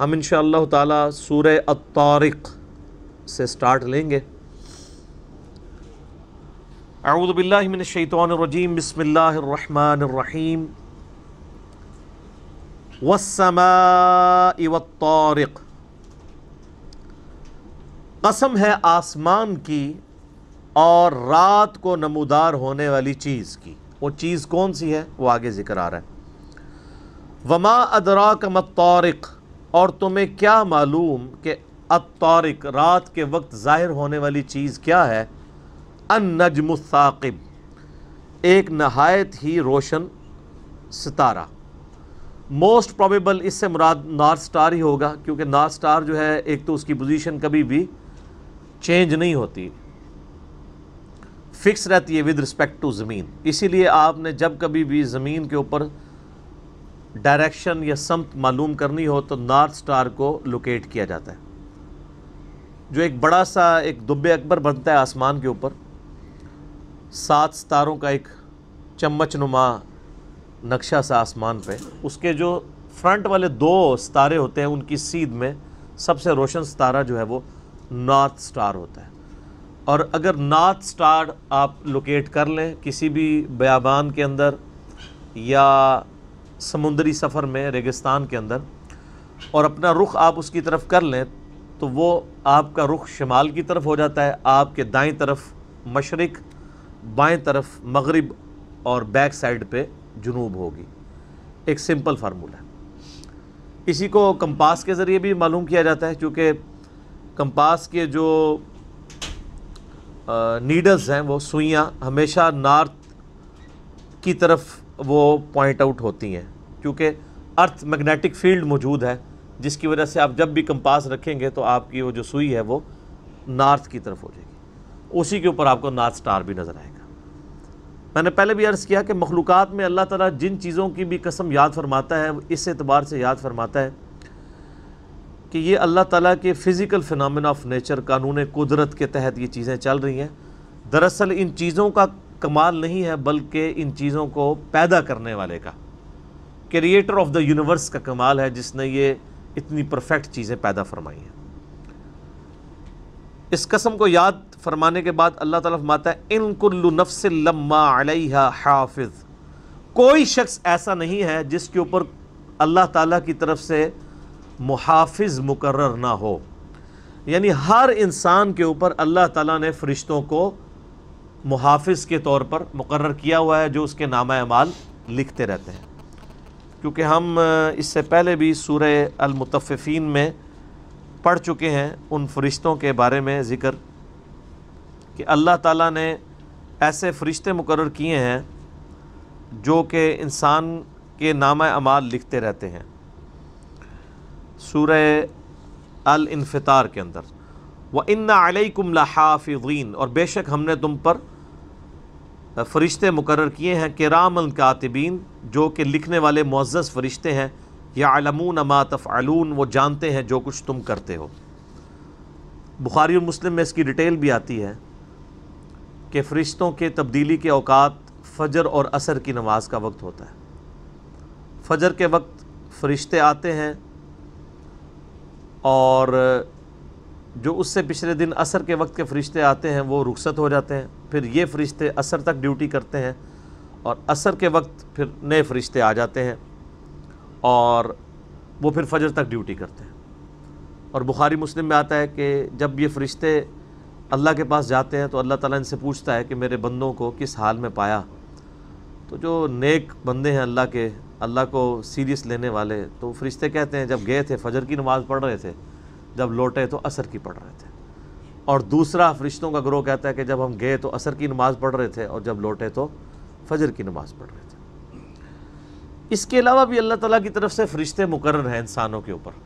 हम इन ताला सूर अतारक से स्टार्ट लेंगे अरुदबिल्लिमिनशैतरजीम बसमीम वसमा इवतारक कसम है आसमान की और रात को नमोदार होने वाली चीज़ की वो चीज़ कौन सी है वो आगे ज़िक्र आ रहा है वमा अदरा कमतारक़ और तुम्हें क्या मालूम कि अतारिक रात के वक्त ज़ाहिर होने वाली चीज़ क्या है अन नजमसाकिब एक नहायत ही रोशन सितारा मोस्ट प्रॉबेबल इससे मुराद नॉर्थ स्टार ही होगा क्योंकि नॉर्थ स्टार जो है एक तो उसकी पोजीशन कभी भी चेंज नहीं होती फिक्स रहती है विद रिस्पेक्ट टू ज़मीन इसीलिए आपने जब कभी भी ज़मीन के ऊपर डायरेक्शन या समत मालूम करनी हो तो नॉर्थ स्टार को लोकेट किया जाता है जो एक बड़ा सा एक दुबे अकबर बनता है आसमान के ऊपर सात सितारों का एक चम्मच नुमा नक्शा सा आसमान पे उसके जो फ्रंट वाले दो सितारे होते हैं उनकी सीध में सबसे रोशन सितारा जो है वो नॉर्थ स्टार होता है और अगर नॉर्थ स्टार आप लोकेट कर लें किसी भी बयाबान के अंदर या समुंदरी सफ़र में रेगिस्तान के अंदर और अपना रुख आप उसकी तरफ कर लें तो वो आपका रुख शमाल की तरफ हो जाता है आपके दाएं तरफ मशरक़ बाएं तरफ मगरब और बैक साइड पे जुनूब होगी एक सिंपल फार्मूला इसी को कंपास के ज़रिए भी मालूम किया जाता है क्योंकि कंपास के जो नीडल्स हैं वो सुइयाँ हमेशा नार्थ की तरफ वो पॉइंट आउट होती हैं क्योंकि अर्थ मैग्नेटिक फील्ड मौजूद है जिसकी वजह से आप जब भी कंपास रखेंगे तो आपकी वो जो सुई है वो नॉर्थ की तरफ हो जाएगी उसी के ऊपर आपको नॉर्थ स्टार भी नज़र आएगा मैंने पहले भी अर्ज़ किया कि मखलूक़ में अल्लाह ताला जिन चीज़ों की भी कसम याद फरमाता है इस एतबार से याद फरमाता है कि ये अल्लाह ताला के फ़िज़िकल फिनमिन ऑफ नेचर कानून कुदरत के तहत ये चीज़ें चल रही हैं दरअसल इन चीज़ों का कमाल नहीं है बल्कि इन चीज़ों को पैदा करने वाले का क्रिएटर ऑफ द यूनिवर्स का कमाल है जिसने ये इतनी परफेक्ट चीज़ें पैदा फरमाई हैं इस कसम को याद फरमाने के बाद अल्लाह ताला फरमाता है इन कुल्लु नफ्स लम्मा अलैहा हाफिज कोई शख्स ऐसा नहीं है जिसके ऊपर अल्लाह ताला की तरफ से मुहाफिज मुकर्र ना हो यानी हर इंसान के ऊपर अल्लाह ताला ने फरिश्तों को मुहाफ़ के तौर पर मुकर किया हुआ है जो उसके नामा अमाल लिखते रहते हैं क्योंकि हम इससे पहले भी सूर अलमतफ़ीन में पढ़ चुके हैं उन फरिश्तों के बारे में ज़िक्र कि अल्लाह ताला ने ऐसे फ़रिश्ते मुकर किए हैं जो कि इंसान के नाम अमाल लिखते रहते हैं सूर अल के अंदर व इन्नाकुम लहाफिन और बेशक हमने तुम पर फ़रिश्ते मुकर किए हैं कि राम कातबीन जो कि लिखने वाले मज्ज़ फ़रिश्ते हैं या आलमून अमा आलून वो जानते हैं जो कुछ तुम करते हो बुखारी और मुस्लिम में इसकी डिटेल भी आती है कि फ़रिश्तों के तब्दीली के अवकात फ़जर और असर की नमाज का वक्त होता है फ़जर के वक्त फ़रिश्ते आते हैं और जो उससे पिछले दिन असर के वक्त के फ़रिश्ते आते हैं वो रुखसत हो जाते हैं फिर ये फ़रिश्ते असर तक ड्यूटी करते हैं और असर के वक्त फिर नए फ़रिश्ते आ जाते हैं और वो फिर फजर तक ड्यूटी करते हैं और बुखारी मुस्लिम में आता है कि जब ये फ़रिश्ते अल्लाह के पास जाते हैं तो अल्लाह ताला इनसे पूछता है कि मेरे बंदों को किस हाल में पाया तो जो नेक बंदे हैं अल्लाह के अल्लाह को सीरियस लेने वाले तो फरिश्ते कहते हैं जब गए थे फजर की नमाज़ पढ़ रहे थे जब लौटे तो असर की पढ़ रहे थे और दूसरा फरिश्तों का ग्रोह कहता है कि जब हम गए तो असर की नमाज़ पढ़ रहे थे और जब लौटे तो फजर की नमाज़ पढ़ रहे थे इसके अलावा भी अल्लाह तला की तरफ से फरिश्ते मुकर हैं इंसानों के ऊपर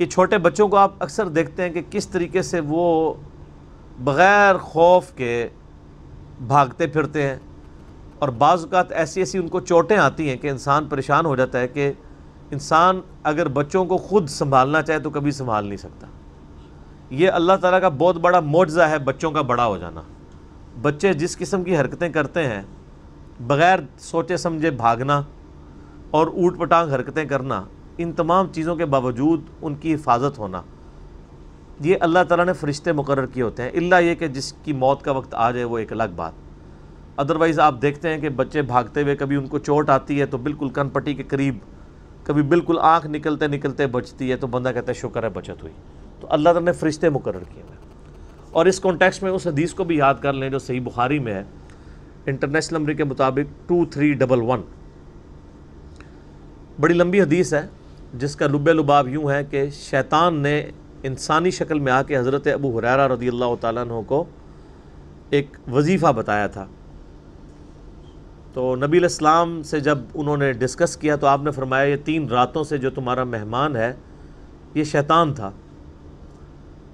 ये छोटे बच्चों को आप अक्सर देखते हैं कि किस तरीके से वो बग़ैर खौफ के भागते फिरते हैं और बाज़ात ऐसी ऐसी उनको चोटें आती हैं कि इंसान परेशान हो जाता है कि इंसान अगर बच्चों को ख़ुद संभालना चाहे तो कभी संभाल नहीं सकता ये अल्लाह ताला का बहुत बड़ा मुआवजा है बच्चों का बड़ा हो जाना बच्चे जिस किस्म की हरकतें करते हैं बग़ैर सोचे समझे भागना और ऊट पटांग हरकतें करना इन तमाम चीज़ों के बावजूद उनकी हिफाजत होना ये अल्लाह ताला ने फरिश्ते मुकर किए होते हैं इल्ला ये कि जिसकी मौत का वक्त आ जाए वो एक अलग बात अदरवाइज़ आप देखते हैं कि बच्चे भागते हुए कभी उनको चोट आती है तो बिल्कुल कनपट्टी के करीब कभी बिल्कुल आँख निकलते निकलते बचती है तो बंदा कहता है शुक्र है बचत हुई तो अल्लाह तला ने फरिश्ते मुकर किए हैं और इस कॉन्टेक्स्ट में उस हदीस को भी याद कर लें जो सही बुखारी में है इंटरनेशनल नंबर के मुताबिक टू थ्री डबल वन बड़ी लंबी हदीस है जिसका लुबे लुबाब यूँ है कि शैतान ने इंसानी शक्ल में आके हज़रत अबू हुरैरा रदी अल्लाह तु को एक वजीफ़ा बताया था तो नबी इस्लाम से जब उन्होंने डिस्कस किया तो आपने फरमाया ये तीन रातों से जो तुम्हारा मेहमान है ये शैतान था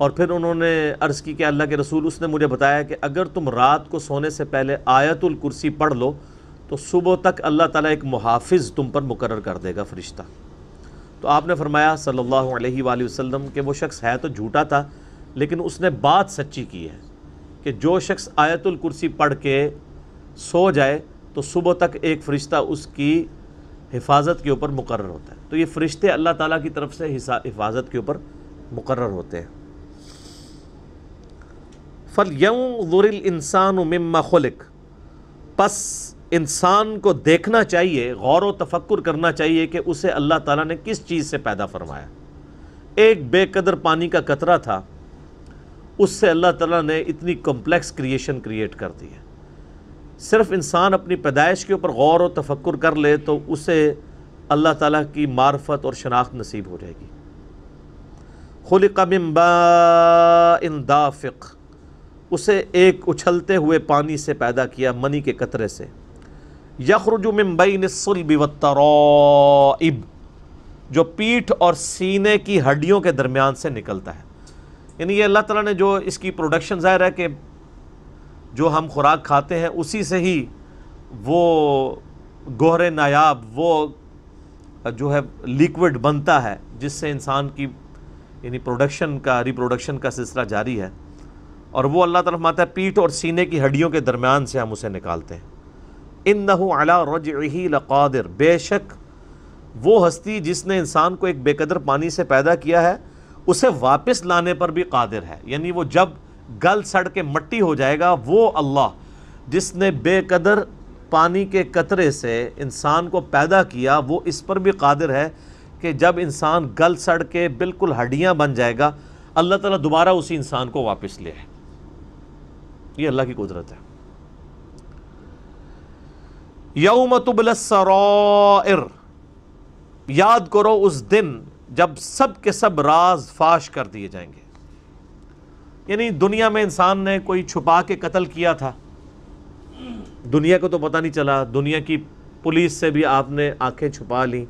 और फिर उन्होंने अर्ज़ की कि अल्लाह के रसूल उसने मुझे बताया कि अगर तुम रात को सोने से पहले आयतुल कुर्सी पढ़ लो तो सुबह तक अल्लाह ताला एक मुहाफ़ तुम पर मुकर कर देगा फ़रिश्ता तो आपने फरमाया सल्लल्लाहु अलैहि वसल्लम कि वो शख्स है तो झूठा था लेकिन उसने बात सच्ची की है कि जो शख्स आयतुल कुर्सी पढ़ के सो जाए तो सुबह तक एक फ़रिश्ता उसकी हिफाजत के ऊपर मुकर होता है तो ये फ़रिश्ते अल्लाह ताला की तरफ से हिफाजत के ऊपर मुकर होते हैं फल गुरिल इंसान मम्मा पस इंसान को देखना चाहिए गौर व तफक्र करना चाहिए कि उसे अल्लाह ताला ने किस चीज़ से पैदा फरमाया एक बेकदर पानी का कतरा था उससे अल्लाह ताला ने इतनी कॉम्प्लेक्स क्रिएशन क्रिएट कर दी है सिर्फ इंसान अपनी पैदाइश के ऊपर गौर और तफक्र कर ले तो उसे अल्लाह ताला की मार्फत और शनाख्त नसीब हो जाएगी खुल कमिम्बा इन दाफिक उसे एक उछलते हुए पानी से पैदा किया मनी के कतरे से यखरुज मुम्बई नसुलबी वतरब जो पीठ और सीने की हड्डियों के दरमियान से निकलता है यानी ये अल्लाह ताला ने जो इसकी प्रोडक्शन ज़ाहिर है कि जो हम खुराक खाते हैं उसी से ही वो गोहरे नायाब वो जो है लिक्विड बनता है जिससे इंसान की यानी प्रोडक्शन का रिप्रोडक्शन का सिलसिला जारी है और वो अल्लाह तरफ माता पीठ और सीने की हड्डियों के दरमियान से हम उसे निकालते हैं इन नला रज ही लक़ादिर बेशक वो हस्ती जिसने इंसान को एक बेकदर पानी से पैदा किया है उसे वापस लाने पर भी कादिर है यानी वो जब गल सड़ के मट्टी हो जाएगा वो अल्लाह जिसने बेकदर पानी के कतरे से इंसान को पैदा किया वो इस पर भी कादिर है कि जब इंसान गल सड़ के बिल्कुल हड्डियाँ बन जाएगा अल्लाह ताला दोबारा उसी इंसान को वापस ले आए ये अल्लाह की कुदरत है यौम तुबलसर याद करो उस दिन जब सब के सब राज फाश कर दिए जाएंगे यानी दुनिया में इंसान ने कोई छुपा के कत्ल किया था दुनिया को तो पता नहीं चला दुनिया की पुलिस से भी आपने आंखें छुपा ली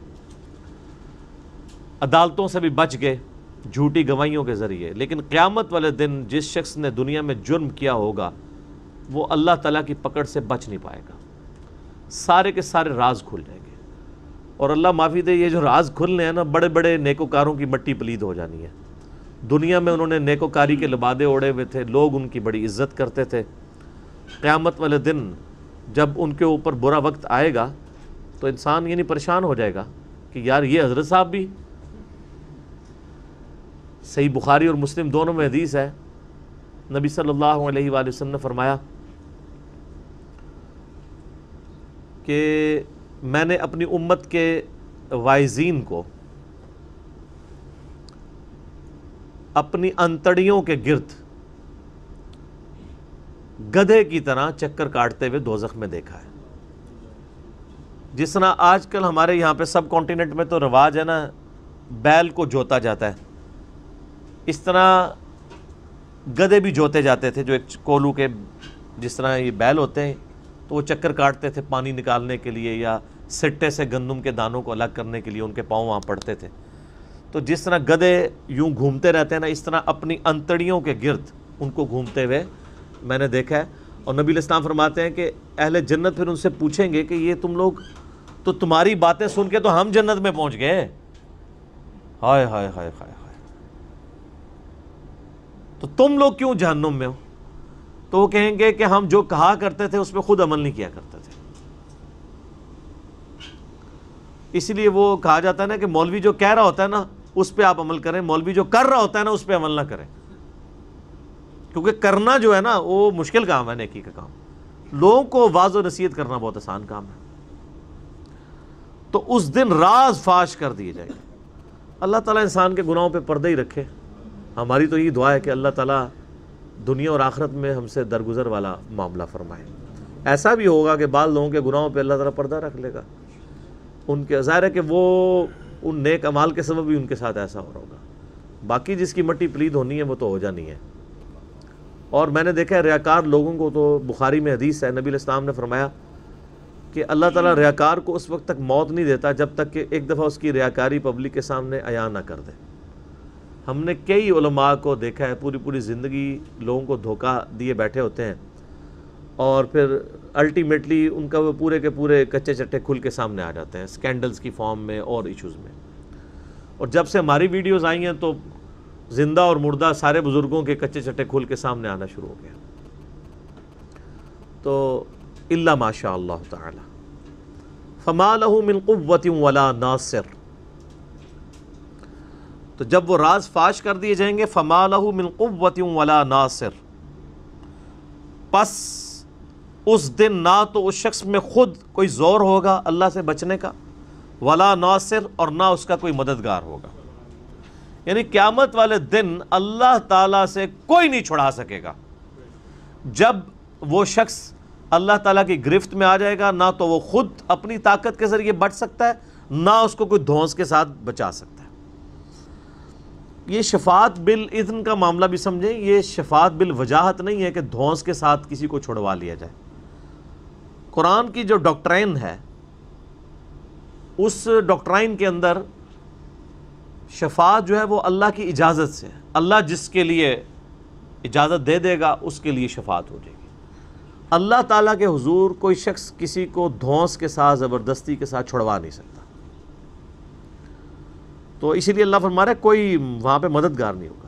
अदालतों से भी बच गए झूठी गवाहियों के ज़रिए लेकिन क़्यामत वाले दिन जिस शख्स ने दुनिया में जुर्म किया होगा वो अल्लाह तला की पकड़ से बच नहीं पाएगा सारे के सारे राज खुल जाएंगे और अल्लाह माफ़ी दे ये जो राज खुलने हैं ना बड़े बड़े नेकोकारों की मट्टी पलीद हो जानी है दुनिया में उन्होंने नेकोकारी के लबादे ओढ़े हुए थे लोग उनकी बड़ी इज्जत करते थे क़्यामत वाले दिन जब उनके ऊपर बुरा वक्त आएगा तो इंसान यानी परेशान हो जाएगा कि यार ये हज़रत साहब भी सही बुखारी और मुस्लिम दोनों में हदीस है नबी सल्लल्लाहु अलैहि वसल्लम ने फरमाया कि मैंने अपनी उम्मत के वाइजीन को अपनी अंतड़ियों के गिर्द गधे की तरह चक्कर काटते हुए दोजख में देखा है जिस तरह आजकल हमारे यहाँ पे सब कॉन्टिनेंट में तो रिवाज है ना बैल को जोता जाता है इस तरह गधे भी जोते जाते थे जो एक कोलू के जिस तरह ये बैल होते हैं तो वो चक्कर काटते थे पानी निकालने के लिए या सिट्टे से गंदम के दानों को अलग करने के लिए उनके पाँव वहाँ पड़ते थे तो जिस तरह गधे यूं घूमते रहते हैं ना इस तरह अपनी अंतड़ियों के गिरद उनको घूमते हुए मैंने देखा है और नबी इस्लाम फरमाते हैं कि अहल जन्नत फिर उनसे पूछेंगे कि ये तुम लोग तो तुम्हारी बातें सुन के तो हम जन्नत में पहुंच गए हाय हाय हाय हाय हाय तो तुम लोग क्यों जहनुम में हो तो वो कहेंगे कि हम जो कहा करते थे उस पर खुद अमल नहीं किया करते थे इसलिए वो कहा जाता है ना कि मौलवी जो कह रहा होता है ना उस पर आप अमल करें मौलवी जो कर रहा होता है ना उस पर अमल ना करें क्योंकि करना जो है ना वो मुश्किल काम है नेकी का काम लोगों को वाज नसीहत करना बहुत आसान काम है तो उस दिन राज फाश कर दिए जाए अल्लाह ताला इंसान के गुनाहों पे पर्दे ही रखे हमारी तो यही दुआ है कि अल्लाह ताला दुनिया और आखरत में हमसे दरगुजर वाला मामला फरमाए ऐसा भी होगा कि बाल लोगों के गुनाहों पे अल्लाह ताला पर्दा रख लेगा उनके ज़ाहिर है कि वो उन नेक अमाल के सबब भी उनके साथ ऐसा हो रहा होगा बाकी जिसकी मट्टी प्लीद होनी है वो तो हो जानी है और मैंने देखा है रियाकार लोगों को तो बुखारी में हदीस है नबी इस्लाम ने फरमाया कि अल्लाह ताला रियाकार को उस वक्त तक मौत नहीं देता जब तक कि एक दफ़ा उसकी रियाकारी पब्लिक के सामने अया ना कर दे हमने कई उलमा को देखा है पूरी पूरी ज़िंदगी लोगों को धोखा दिए बैठे होते हैं और फिर अल्टीमेटली उनका वो पूरे के पूरे कच्चे चट्टे खुल के सामने आ जाते हैं स्कैंडल्स की फॉर्म में और इश्यूज़ में और जब से हमारी वीडियोज़ आई हैं तो ज़िंदा और मुर्दा सारे बुज़ुर्गों के कच्चे चट्टे खुल के सामने आना शुरू हो गया तो इल्ला माशा ताला फ़मा मिन क़ुवत वला नासिर तो जब वो राज फाश कर दिए जाएंगे फ़मा मिन क़ुवत वला नासिर पस उस दिन ना तो उस शख्स में ख़ुद कोई ज़ोर होगा अल्लाह से बचने का वला नासिर और ना उसका कोई मददगार होगा यानी क़्यामत वाले दिन अल्लाह ताला से कोई नहीं छुड़ा सकेगा जब वो शख्स अल्लाह ताला की गिरफ्त में आ जाएगा ना तो वो ख़ुद अपनी ताकत के ज़रिए बच सकता है ना उसको कोई धौंस के साथ बचा सकता है ये शफात बिल इज़्न का मामला भी समझें ये शफात बिल वजाहत नहीं है कि धौंस के साथ किसी को छुड़वा लिया जाए कुरान की जो डॉक्ट्राइन है उस डॉक्ट्राइन के अंदर शफात जो है वो अल्लाह की इजाज़त से है अल्लाह जिसके लिए इजाज़त दे देगा उसके लिए शफात हो जाएगी अल्लाह ताला के हुजूर कोई शख्स किसी को धौंस के साथ ज़बरदस्ती के साथ छुड़वा नहीं सकता तो इसीलिए अल्लाह फरमा रहा है कोई वहाँ पे मददगार नहीं हो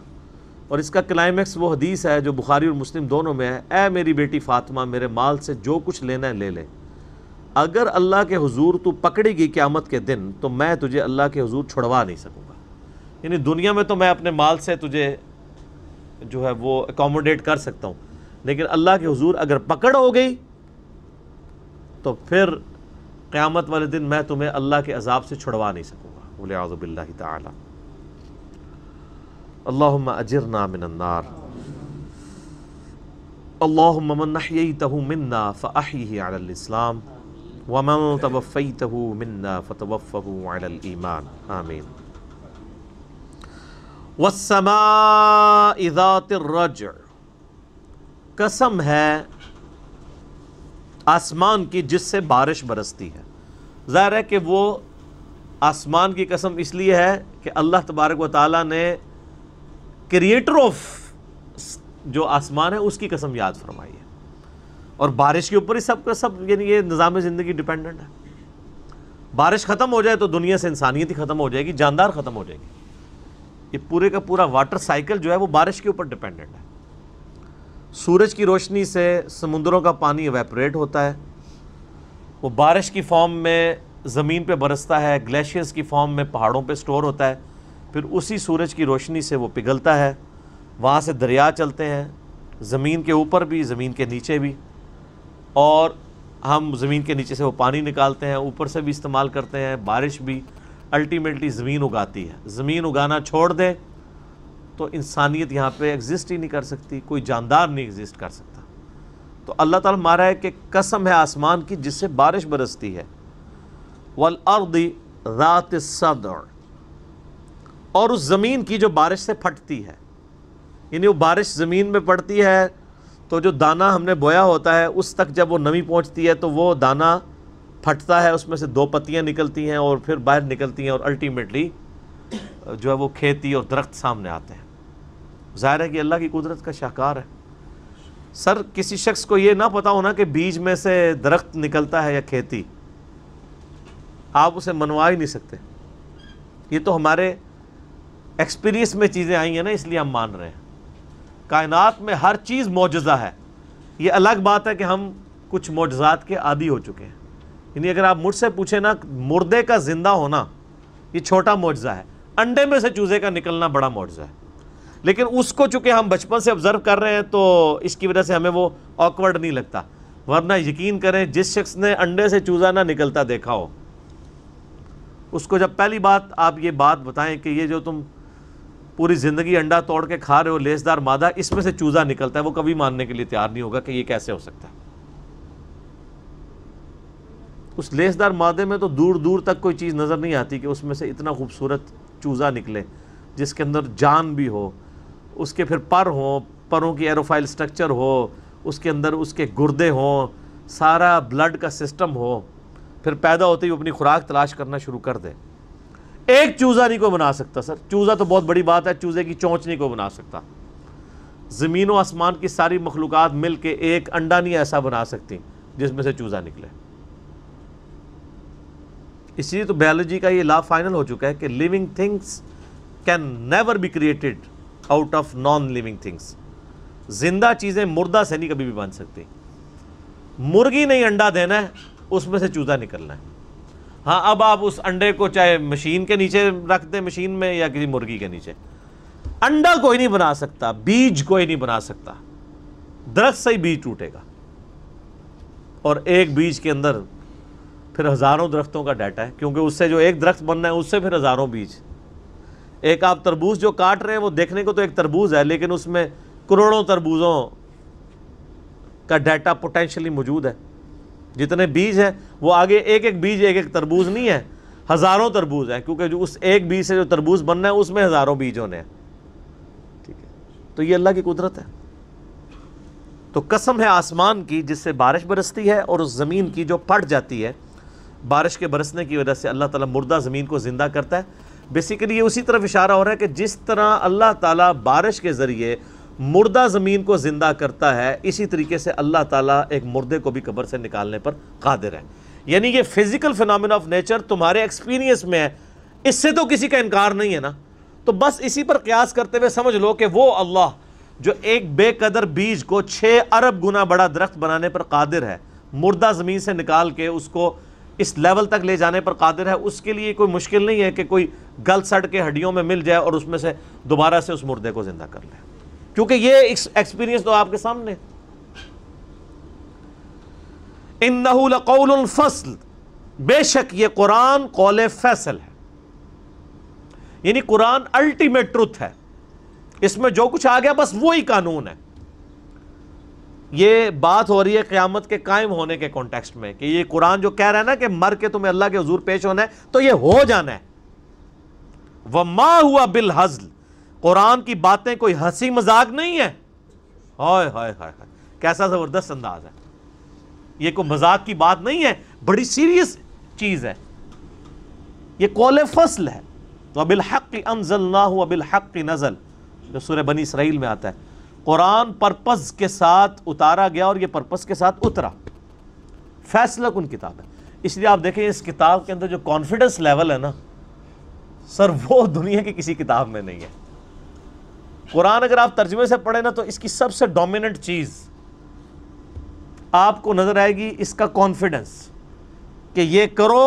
और इसका क्लाइमैक्स वो हदीस है जो बुखारी और मुस्लिम दोनों में है ए मेरी बेटी फ़ातिमा मेरे माल से जो कुछ लेना है ले ले अगर अल्लाह के हजूर तू पकड़ेगी क़्यामत के दिन तो मैं तुझे अल्लाह के हजूर छुड़वा नहीं सकूँगा यानी दुनिया में तो मैं अपने माल से तुझे जो है वो एकोमोडेट कर सकता हूँ लेकिन अल्लाह के हजूर अगर पकड़ हो गई तो फिर क़्यामत वाले दिन मैं तुम्हें अल्लाह के अजाब से छुड़वा नहीं सकूँगा बोले आज़बिल्ला ताली कसम है आसमान की जिससे बारिश बरसती है ज़ाहिर है कि वो आसमान की कसम इसलिए है कि अल्लाह तबारक व ताली ने क्रिएटर ऑफ जो आसमान है उसकी कसम याद फरमाई है और बारिश के ऊपर ही सब का सब यानी ये निज़ाम ज़िंदगी डिपेंडेंट है बारिश ख़त्म हो जाए तो दुनिया से इंसानियत ही ख़त्म हो जाएगी जानदार ख़त्म हो जाएगी ये पूरे का पूरा वाटर साइकिल जो है वो बारिश के ऊपर डिपेंडेंट है सूरज की रोशनी से समुद्रों का पानी एवेपरेट होता है वो बारिश की फॉर्म में ज़मीन पे बरसता है ग्लेशियर्स की फॉर्म में पहाड़ों पे स्टोर होता है फिर उसी सूरज की रोशनी से वो पिघलता है वहाँ से दरिया चलते हैं ज़मीन के ऊपर भी ज़मीन के नीचे भी और हम ज़मीन के नीचे से वो पानी निकालते हैं ऊपर से भी इस्तेमाल करते हैं बारिश भी अल्टीमेटली ज़मीन उगाती है ज़मीन उगाना छोड़ दें तो इंसानियत यहाँ पे एग्जिस्ट ही नहीं कर सकती कोई जानदार नहीं एग्जिस्ट कर सकता तो अल्लाह ताला मारा है कि कसम है आसमान की जिससे बारिश बरसती है वल अर्दी रात सदर और उस ज़मीन की जो बारिश से फटती है यानी वो बारिश ज़मीन में पड़ती है तो जो दाना हमने बोया होता है उस तक जब वो नमी पहुँचती है तो वो दाना फटता है उसमें से दो पत्तियाँ निकलती हैं और फिर बाहर निकलती हैं और अल्टीमेटली जो है वो खेती और दरख्त सामने आते हैं ज़ाहिर है कि अल्लाह की कुदरत का शाहकार है सर किसी शख्स को ये ना पता होना कि बीज में से दरख्त निकलता है या खेती आप उसे मनवा ही नहीं सकते ये तो हमारे एक्सपीरियंस में चीज़ें आई हैं ना इसलिए हम मान रहे हैं कायनात में हर चीज़ मुजजा है ये अलग बात है कि हम कुछ मोजात के आदि हो चुके हैं यानी अगर आप मुझसे पूछें ना मुर्दे का ज़िंदा होना ये छोटा मुजजा है अंडे में से चूज़े का निकलना बड़ा मुआवजा है लेकिन उसको चूँकि हम बचपन से ऑब्ज़र्व कर रहे हैं तो इसकी वजह से हमें वो ऑकवर्ड नहीं लगता वरना यकीन करें जिस शख्स ने अंडे से चूज़ा ना निकलता देखा हो उसको जब पहली बात आप ये बात बताएं कि ये जो तुम पूरी ज़िंदगी अंडा तोड़ के खा रहे हो लेसदार मादा इसमें से चूज़ा निकलता है वो कभी मानने के लिए तैयार नहीं होगा कि ये कैसे हो सकता है उस लेसदार मादे में तो दूर दूर तक कोई चीज़ नज़र नहीं आती कि उसमें से इतना खूबसूरत चूज़ा निकले जिसके अंदर जान भी हो उसके फिर पर हों परों की एरोफाइल स्ट्रक्चर हो उसके अंदर उसके गुर्दे हों सारा ब्लड का सिस्टम हो फिर पैदा होते ही अपनी खुराक तलाश करना शुरू कर दे एक चूज़ा नहीं को बना सकता सर चूज़ा तो बहुत बड़ी बात है चूज़े की चोंच नहीं को बना सकता ज़मीन व आसमान की सारी मखलूक मिल के एक अंडा नहीं ऐसा बना सकती जिसमें से चूज़ा निकले इसलिए तो बायोलॉजी का ये ला फाइनल हो चुका है कि living things can never be created out of non living things जिंदा चीज़ें मुर्दा से नहीं कभी भी बन सकती मुर्गी नहीं अंडा देना है उसमें से चूज़ा निकलना है हाँ अब आप उस अंडे को चाहे मशीन के नीचे रख दें मशीन में या किसी मुर्गी के नीचे अंडा कोई नहीं बना सकता बीज कोई नहीं बना सकता दरख्त से ही बीज टूटेगा और एक बीज के अंदर फिर हज़ारों दरख्तों का डाटा है क्योंकि उससे जो एक दरख्त बनना है उससे फिर हज़ारों बीज एक आप तरबूज जो काट रहे हैं वो देखने को तो एक तरबूज है लेकिन उसमें करोड़ों तरबूजों का डाटा पोटेंशली मौजूद है जितने बीज हैं वो आगे एक एक बीज एक एक तरबूज नहीं है हज़ारों तरबूज हैं क्योंकि जो उस एक बीज से जो तरबूज बनना है उसमें हज़ारों बीज होने हैं ठीक है तो ये अल्लाह की कुदरत है तो कसम है आसमान की जिससे बारिश बरसती है और उस ज़मीन की जो पट जाती है बारिश के बरसने की वजह से अल्लाह ताला मुर्दा ज़मीन को ज़िंदा करता है बेसिकली ये उसी तरफ इशारा हो रहा है कि जिस तरह अल्लाह ताला बारिश के ज़रिए मुर्दा ज़मीन को ज़िंदा करता है इसी तरीके से अल्लाह ताला एक मुर्दे को भी कब्र से निकालने पर कादिर है यानी ये फिज़िकल फिनमिन ऑफ नेचर तुम्हारे एक्सपीरियंस में है इससे तो किसी का इनकार नहीं है ना तो बस इसी पर क्यास करते हुए समझ लो कि वो अल्लाह जो एक बेकदर बीज को छः अरब गुना बड़ा दरख्त बनाने पर कादिर है मुर्दा ज़मीन से निकाल के उसको इस लेवल तक ले जाने पर कादिर है उसके लिए कोई मुश्किल नहीं है कि कोई गल सड़ के हड्डियों में मिल जाए और उसमें से दोबारा से उस मुर्दे को ज़िंदा कर ले क्योंकि ये एक्सपीरियंस तो आपके सामने इन नहुल फसल बेशक ये कुरान कौल फैसल है यानी कुरान अल्टीमेट ट्रुथ है इसमें जो कुछ आ गया बस वो ही कानून है ये बात हो रही है क़्यामत के कायम होने के कॉन्टेक्स्ट में कि ये कुरान जो कह रहा है ना कि मर के तुम्हें अल्लाह के हजूर पेश होना है तो ये हो जाना है वह मा हुआ बिल हजल कुरान की बातें कोई हंसी मजाक नहीं है हाय हाय हाय हाय कैसा ज़बरदस्त अंदाज है ये कोई मजाक की बात नहीं है बड़ी सीरियस चीज़ है ये कौल फसल है तो वबिल हक अमजल ना हो अबिल हक नज़ल जो सुर बनी इसराइल में आता है कुरान पर्पज़ के साथ उतारा गया और यह पर्पज़ के साथ उतरा फैसला कौन किताब है इसलिए आप देखें इस किताब के अंदर जो कॉन्फिडेंस लेवल है ना सर वो दुनिया की किसी किताब में नहीं है कुरान अगर आप तर्जुमे से पढ़े ना तो इसकी सबसे डोमिनेंट चीज़ आपको नज़र आएगी इसका कॉन्फिडेंस कि ये करो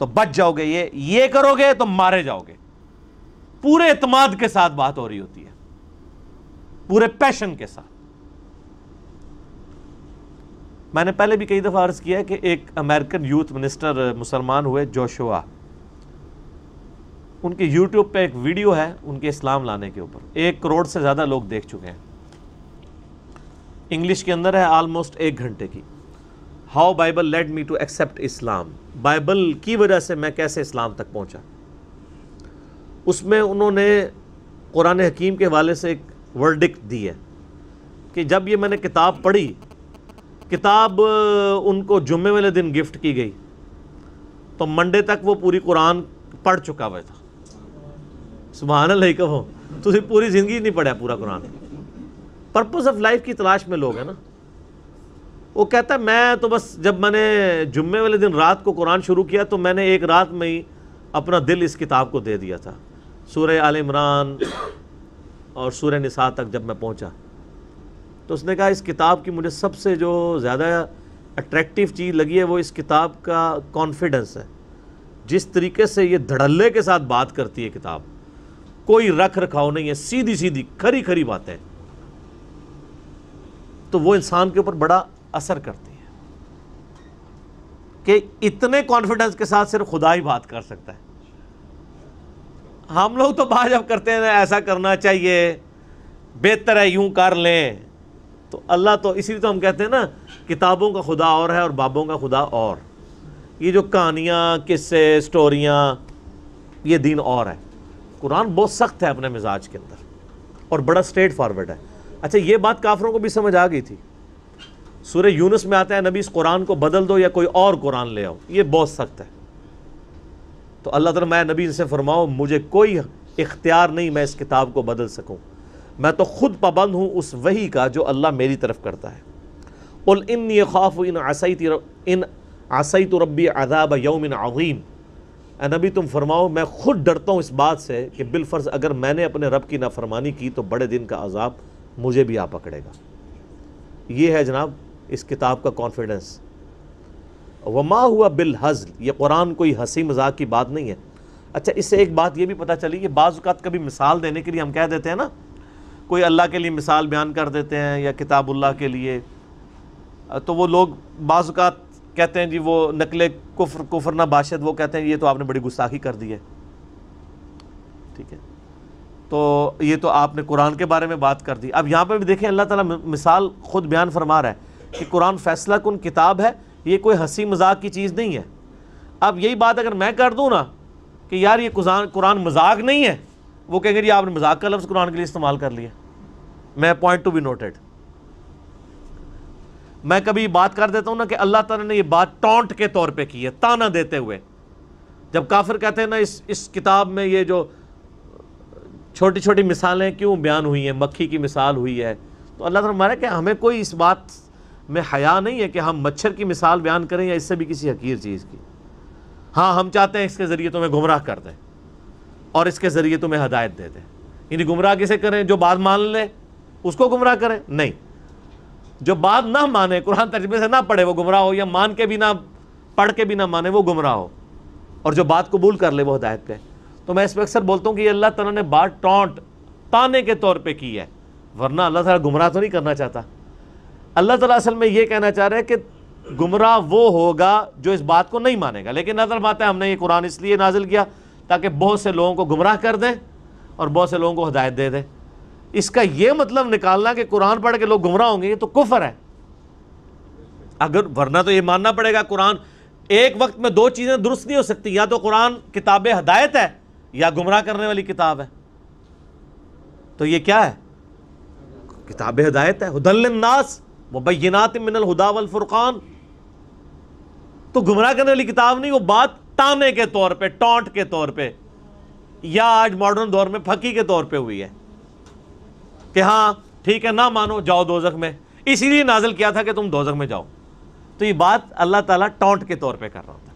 तो बच जाओगे ये ये करोगे तो मारे जाओगे पूरे इतमाद के साथ बात हो रही होती है पूरे पैशन के साथ मैंने पहले भी कई दफ़ा अर्ज़ किया है कि एक अमेरिकन यूथ मिनिस्टर मुसलमान हुए जोशुआ उनके यूट्यूब पे एक वीडियो है उनके इस्लाम लाने के ऊपर एक करोड़ से ज़्यादा लोग देख चुके हैं इंग्लिश के अंदर है आलमोस्ट एक घंटे की how Bible let me to accept Islam Bible की वजह से मैं कैसे इस्लाम तक पहुंचा उसमें उन्होंने कुरान हकीम के हवाले से एक वर्डिक दी है कि जब ये मैंने किताब पढ़ी किताब उनको जुम्मे वाले दिन गिफ्ट की गई तो मंडे तक वो पूरी कुरान पढ़ चुका हुआ था सुबहान अल्लाह कहो तुझे पूरी ज़िंदगी नहीं पढ़ा पूरा कुरान पर्पज़ ऑफ लाइफ की तलाश में लोग हैं ना वो कहता है मैं तो बस जब मैंने जुम्मे वाले दिन रात को कुरान शुरू किया तो मैंने एक रात में ही अपना दिल इस किताब को दे दिया था सूर्य आल इमरान और सूर्य निसा तक जब मैं पहुंचा तो उसने कहा इस किताब की मुझे सबसे जो ज़्यादा अट्रैक्टिव चीज़ लगी है वो इस किताब का कॉन्फिडेंस है जिस तरीके से ये धड़ल्ले के साथ बात करती है किताब कोई रख रखाव नहीं है सीधी सीधी खरी खरी बातें तो वो इंसान के ऊपर बड़ा असर करती है कि इतने कॉन्फिडेंस के साथ सिर्फ खुदा ही बात कर सकता है हम लोग तो बात जब करते हैं ऐसा करना चाहिए बेहतर है यूं कर लें तो अल्लाह तो इसीलिए तो हम कहते हैं ना किताबों का खुदा और है और बाबों का खुदा और ये जो कहानियाँ किस्से स्टोरियाँ ये दिन और है कुरान बहुत सख्त है अपने मिजाज के अंदर और बड़ा स्ट्रेट फॉरवर्ड है अच्छा ये बात काफरों को भी समझ आ गई थी सूर्य यूनस में आता है नबी इस कुरान को बदल दो या कोई और कुरान ले आओ ये बहुत सख्त है तो अल्लाह तला मैं नबी इनसे फरमाओ मुझे कोई इख्तियार नहीं मैं इस किताब को बदल सकूँ मैं तो खुद पाबंद हूँ उस वही का जो अल्लाह मेरी तरफ करता है उल इन खौफ इन आसई इन आसई तो रबी अदाब यौमिन आवीम नबी तुम फरमाओ मैं खुद डरता हूँ इस बात से कि बिलफर्ज अगर मैंने अपने रब की नाफरमानी की तो बड़े दिन का अजाब मुझे भी आ पकड़ेगा ये है जनाब इस किताब का कॉन्फिडेंस वमा हुआ बिल हजल ये कुरान कोई हंसी मजाक की बात नहीं है अच्छा इससे एक बात ये भी पता चली कि बाज़ात कभी मिसाल देने के लिए हम कह देते हैं ना कोई अल्लाह के लिए मिसाल बयान कर देते हैं या किताबुल्लाह के लिए तो वो लोग बाज़ात कहते हैं जी वो नकल कुफर कुफरना बाशद वो कहते हैं ये तो आपने बड़ी गुस्ताखी कर दी है ठीक है तो ये तो आपने कुरान के बारे में बात कर दी अब यहाँ पर भी देखें अल्लाह ताला मिसाल ख़ुद बयान फरमा रहा है कि कुरान फैसला कन किताब है ये कोई हंसी मजाक की चीज़ नहीं है अब यही बात अगर मैं कर दूँ ना कि यार ये कुरान मजाक नहीं है वो कहेंगे जी आपने मजाक का लफ्ज़ कुरान के लिए इस्तेमाल कर लिया मैं पॉइंट टू बी नोटेड मैं कभी बात कर देता हूँ ना कि अल्लाह ताला ने ये बात टोंट के तौर पे की है ताना देते हुए जब काफिर कहते हैं ना इस इस किताब में ये जो छोटी छोटी मिसालें क्यों बयान हुई हैं मक्खी की मिसाल हुई है तो अल्लाह ताला हमारा कि हमें कोई इस बात में हया नहीं है कि हम मच्छर की मिसाल बयान करें या इससे भी किसी हकीर चीज़ की हाँ हम चाहते हैं इसके ज़रिए तुम्हें गुमराह कर दें और इसके ज़रिए तुम्हें हदायत दे दें यानी गुमराह किसे करें जो बात मान लें उसको गुमराह करें नहीं जो बात ना माने कुरान तजबे से ना पढ़े वो गुमराह हो या मान के भी ना पढ़ के भी ना माने वो गुमराह हो और जो बात कबूल कर ले वो हदायत पे तो मैं इसमें अक्सर बोलता हूँ कि अल्लाह तला ने बात टोंट ताने के तौर पर की है वरना अल्लाह तला गुमराह तो नहीं करना चाहता अल्लाह तला असल में ये कहना चाह रहा है कि गुमराह वो होगा जो इस बात को नहीं मानेगा लेकिन नजर बात है हमने ये कुरान इसलिए नाजिल किया ताकि बहुत से लोगों को गुमराह कर दें और बहुत से लोगों को हदायत दे दें इसका यह मतलब निकालना कि कुरान पढ़ के लोग गुमराह होंगे ये तो कुफर है अगर वरना तो ये मानना पड़ेगा कुरान एक वक्त में दो चीज़ें दुरुस्त नहीं हो सकती या तो कुरान किताब हदायत है या गुमराह करने वाली किताब है तो ये क्या है किताब हदायत है हदलनास मुबैनात मिनल हुदावल फुरकान तो गुमराह करने वाली किताब नहीं वो बात ताने के तौर पे टॉन्ट के तौर पे या आज मॉडर्न दौर में फकी के तौर पे हुई है कि हाँ ठीक है ना मानो जाओ दोजख में इसीलिए नाजिल किया था कि तुम दोजख में जाओ तो ये बात अल्लाह ताला टोंट के तौर पे कर रहा था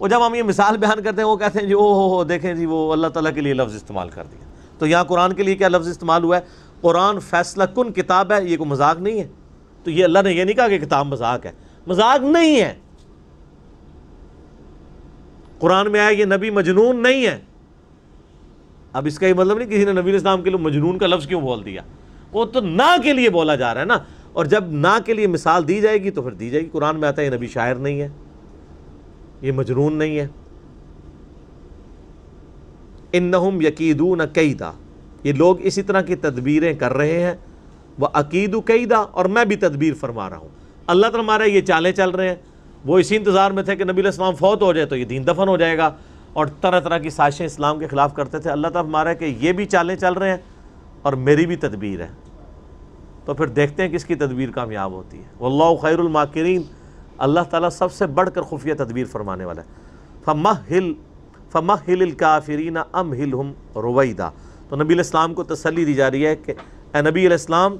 और जब हम ये मिसाल बयान करते हैं वो कहते हैं जी ओ हो हो देखें जी वो अल्लाह ताला के लिए लफ्ज़ इस्तेमाल कर दिया तो यहाँ कुरान के लिए क्या लफ्ज़ इस्तेमाल हुआ है कुरान फैसला कन किताब है ये कोई मजाक नहीं है तो ये अल्लाह ने यह नहीं कहा कि किताब मजाक है मजाक नहीं है कुरान में आया ये नबी मजनून नहीं है अब इसका ही मतलब नहीं किसी ने नबी इस्लाम के लिए मजनून का लफ्ज़ क्यों बोल दिया वो तो ना के लिए बोला जा रहा है ना और जब ना के लिए मिसाल दी जाएगी तो फिर दी जाएगी कुरान में आता है ये नबी शायर नहीं है ये मजनून नहीं है इन नहम यकीदू न कईदा ये लोग इसी तरह की तदबीरें कर रहे हैं वह अकीदू कईदा और मैं भी तदबीर फरमा रहा हूँ अल्लाह तमारा ये चालें चल रहे हैं वो इसी इंतज़ार में थे कि नबी इस्लाम फौत हो जाए तो ये दीन दफन हो जाएगा और तरह तरह की साजिशें इस्लाम के ख़िलाफ़ करते थे अल्लाह तब हमारा कि ये भी चालें चल रहे हैं और मेरी भी तदबीर है तो फिर देखते हैं किसकी तदबीर कामयाब होती है वल्ला खैरमाकरीन अल्लाह ताला सबसे बढ़कर खुफिया तदबीर फरमाने वाला है फ़म हिल फ़म हिल अम हिल हम तो नबी इस्लाम को तसली दी जा रही है कि नबी इस्लाम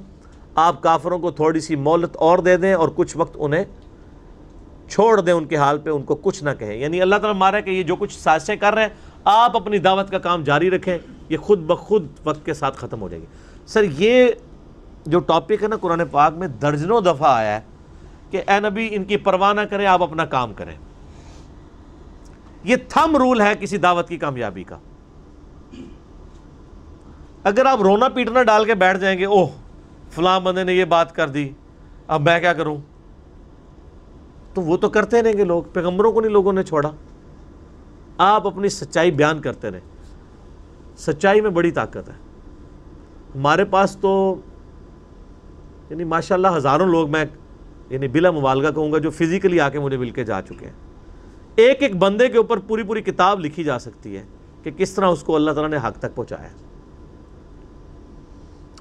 आप काफ़रों को थोड़ी सी मोहलत और दे दें और कुछ वक्त उन्हें छोड़ दें उनके हाल पे उनको कुछ ना कहें यानी अल्लाह ताला मारा है कि ये जो कुछ साजिशें कर रहे हैं आप अपनी दावत का काम जारी रखें ये खुद ब खुद वक्त के साथ ख़त्म हो जाएगी सर ये जो टॉपिक है ना कुरान पाक में दर्जनों दफ़ा आया है कि ए नबी इनकी परवाह ना करें आप अपना काम करें ये थम रूल है किसी दावत की कामयाबी का अगर आप रोना पीटना डाल के बैठ जाएंगे ओह फलां बंदे ने ये बात कर दी अब मैं क्या करूं तो वो तो करते रहेंगे लोग पैगम्बरों को नहीं लोगों ने छोड़ा आप अपनी सच्चाई बयान करते रहें सच्चाई में बड़ी ताकत है हमारे पास तो यानी माशाल्लाह हज़ारों लोग मैं यानी बिला मुबालगा कहूँगा जो फिज़िकली आके मुझे मिल के जा चुके हैं एक एक बंदे के ऊपर पूरी पूरी किताब लिखी जा सकती है कि किस तरह उसको अल्लाह ताला ने हक तक पहुँचाया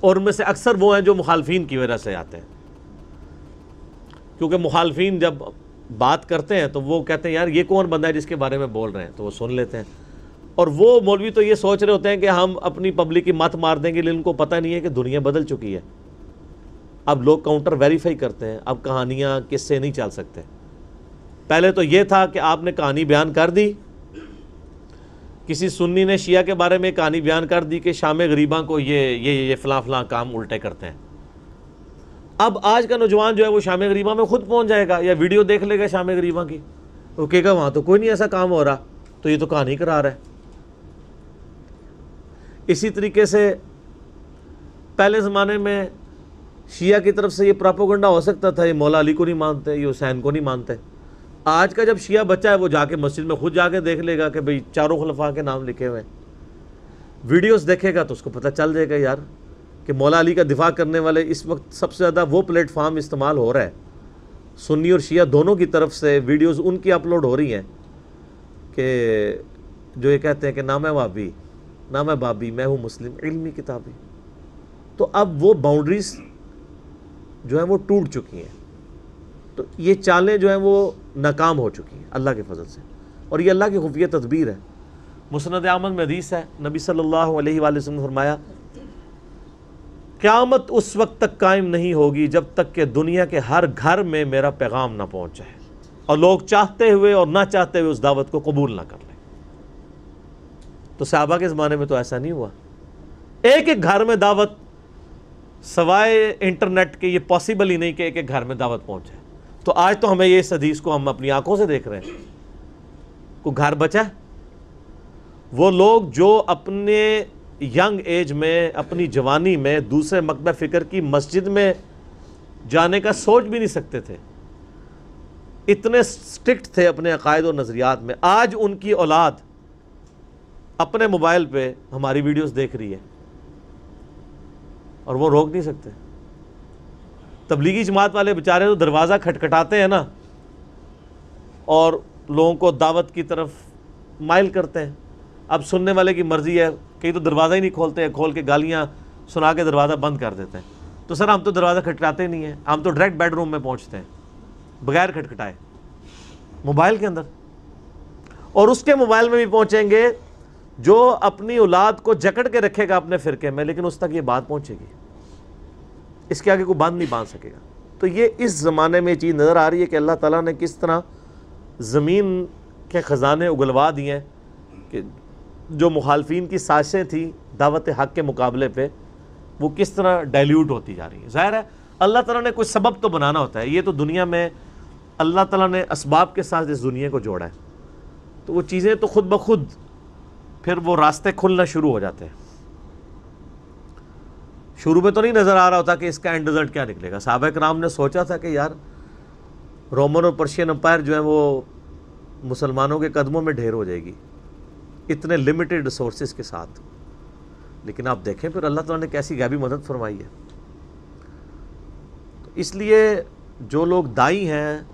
और उनमें से अक्सर वो हैं जो मुखालफी की वजह से आते हैं क्योंकि मुखालफी जब बात करते हैं तो वो कहते हैं यार ये कौन बंदा है जिसके बारे में बोल रहे हैं तो वो सुन लेते हैं और वो मौलवी तो ये सोच रहे होते हैं कि हम अपनी पब्लिक की मत मार देंगे लेकिन उनको पता नहीं है कि दुनिया बदल चुकी है अब लोग काउंटर वेरीफाई करते हैं अब कहानियाँ किससे नहीं चल सकते पहले तो ये था कि आपने कहानी बयान कर दी किसी सुन्नी ने शिया के बारे में कहानी बयान कर दी कि शाम गरीबा को ये ये ये फ़लाँ फ़लाँ काम उल्टे करते हैं अब आज का नौजवान जो है वो शाम गरीबा में खुद पहुंच जाएगा या वीडियो देख लेगा शाम गरीबा की वो कहेगा वहाँ तो कोई नहीं ऐसा काम हो रहा तो ये तो कहानी करा रहा है इसी तरीके से पहले ज़माने में शिया की तरफ से ये प्रापोगंडा हो सकता था ये मौला अली को नहीं मानते ये हुसैन को नहीं मानते आज का जब शिया बच्चा है वो जाके मस्जिद में खुद जाके देख लेगा कि भाई चारों खलफा के नाम लिखे हुए हैं वीडियोस देखेगा तो उसको पता चल जाएगा यार कि मौला अली का दिफा करने वाले इस वक्त सबसे ज़्यादा वो प्लेटफार्म इस्तेमाल हो रहा है सुन्नी और शिया दोनों की तरफ से वीडियोज़ उनकी अपलोड हो रही हैं कि जो ये कहते हैं कि ना मैं वाबी ना मैं बाबी मैं हूँ मुस्लिम इलमी किताबी तो अब वो बाउंड्रीज जो है वो टूट चुकी हैं तो ये चालें जो हैं वो नाकाम हो चुकी हैं अल्लाह के फजल से और ये अल्लाह की खुफिया तदबीर है मुसनद आमद में हदीस है नबी सल्लल्लाहु अलैहि वसल्लम ने फरमाया क़्यामत उस वक्त तक कायम नहीं होगी जब तक कि दुनिया के हर घर में मेरा पैगाम ना पहुंचे और लोग चाहते हुए और ना चाहते हुए उस दावत को कबूल ना कर लें तो साहबा के ज़माने में तो ऐसा नहीं हुआ एक एक घर में दावत सवाए इंटरनेट के ये पॉसिबल ही नहीं कि एक एक घर में दावत पहुँचे तो आज तो हमें ये इस हदीस को हम अपनी आंखों से देख रहे हैं को घर बचा वो लोग जो अपने यंग एज में अपनी जवानी में दूसरे मकब फ़िक्र की मस्जिद में जाने का सोच भी नहीं सकते थे इतने स्ट्रिक्ट थे अपने अकायद और नज़रियात में आज उनकी औलाद अपने मोबाइल पे हमारी वीडियोस देख रही है और वो रोक नहीं सकते तबलीगी जमात वाले बेचारे तो दरवाज़ा खटखटाते हैं ना और लोगों को दावत की तरफ माइल करते हैं अब सुनने वाले की मर्ज़ी है कई तो दरवाज़ा ही नहीं खोलते हैं खोल के गालियाँ सुना के दरवाज़ा बंद कर देते हैं तो सर हम तो दरवाज़ा खटखटाते नहीं हैं हम तो डायरेक्ट बेडरूम में पहुँचते हैं बगैर खटखटाए मोबाइल के अंदर और उसके मोबाइल में भी पहुँचेंगे जो अपनी औलाद को जकड़ के रखेगा अपने फ़िरके में लेकिन उस तक ये बात पहुँचेगी इसके आगे कोई बांध नहीं बांध सकेगा तो ये इस ज़माने में चीज़ नज़र आ रही है कि अल्लाह ताला ने किस तरह ज़मीन के ख़जाने उगलवा दिए हैं कि जो मुखालफन की साजिशें थी दावत हक़ के मुकाबले पर वो किस तरह डायल्यूट होती जा रही है ज़ाहिर है अल्लाह तला ने कोई सबब तो बनाना होता है ये तो दुनिया में अल्लाह तला ने इसबाब के साथ इस दुनिया को जोड़ा है तो वो चीज़ें तो खुद ब खुद फिर वो रास्ते खुलना शुरू हो जाते हैं शुरू में तो नहीं नज़र आ रहा होता कि इसका एंड रिज़ल्ट क्या निकलेगा सबक राम ने सोचा था कि यार रोमन और पर्शियन अम्पायर जो है वो मुसलमानों के कदमों में ढेर हो जाएगी इतने लिमिटेड रिसोर्सेज के साथ लेकिन आप देखें फिर अल्लाह तला ने कैसी गैबी मदद फरमाई है तो इसलिए जो लोग दाई हैं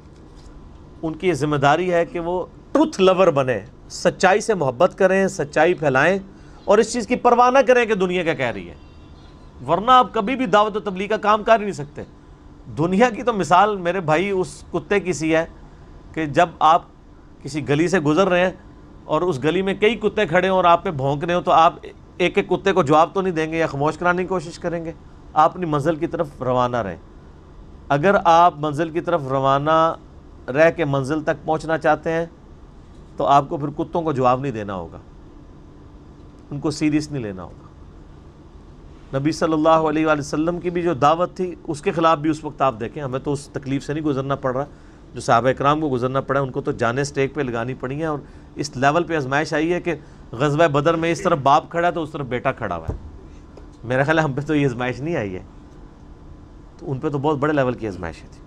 उनकी ये जिम्मेदारी है कि वो ट्रुथ लवर बने सच्चाई से मोहब्बत करें सच्चाई फैलाएं और इस चीज़ की परवाह ना करें कि दुनिया क्या कह रही है वरना आप कभी भी दावत तबली का काम कर ही नहीं सकते दुनिया की तो मिसाल मेरे भाई उस कुत्ते की सी है कि जब आप किसी गली से गुजर रहे हैं और उस गली में कई कुत्ते खड़े हों और आप पे भोंक रहे हो तो आप एक एक कुत्ते को जवाब तो नहीं देंगे या खामोश कराने की कोशिश करेंगे आप अपनी मंजिल की तरफ रवाना रहें अगर आप मंजिल की तरफ रवाना रह के मंजिल तक पहुंचना चाहते हैं तो आपको फिर कुत्तों को जवाब नहीं देना होगा उनको सीरियस नहीं लेना होगा नबी सल्लल्लाहु अलैहि वसल्लम की भी जो दावत थी उसके ख़िलाफ़ भी उस वक्त आप देखें हमें तो उस तकलीफ़ से नहीं गुजरना पड़ रहा जो साहब कराम को गुजरना पड़ा उनको तो जाने स्टेक पे लगानी पड़ी है और इस लेवल पे आजमाइश आई है कि गजबा बदर में इस तरफ बाप खड़ा है तो उस तरफ बेटा खड़ा हुआ है मेरा ख्याल हम पे तो ये आजमाइश नहीं आई है तो उन पर तो बहुत बड़े लेवल की आजमाइश थी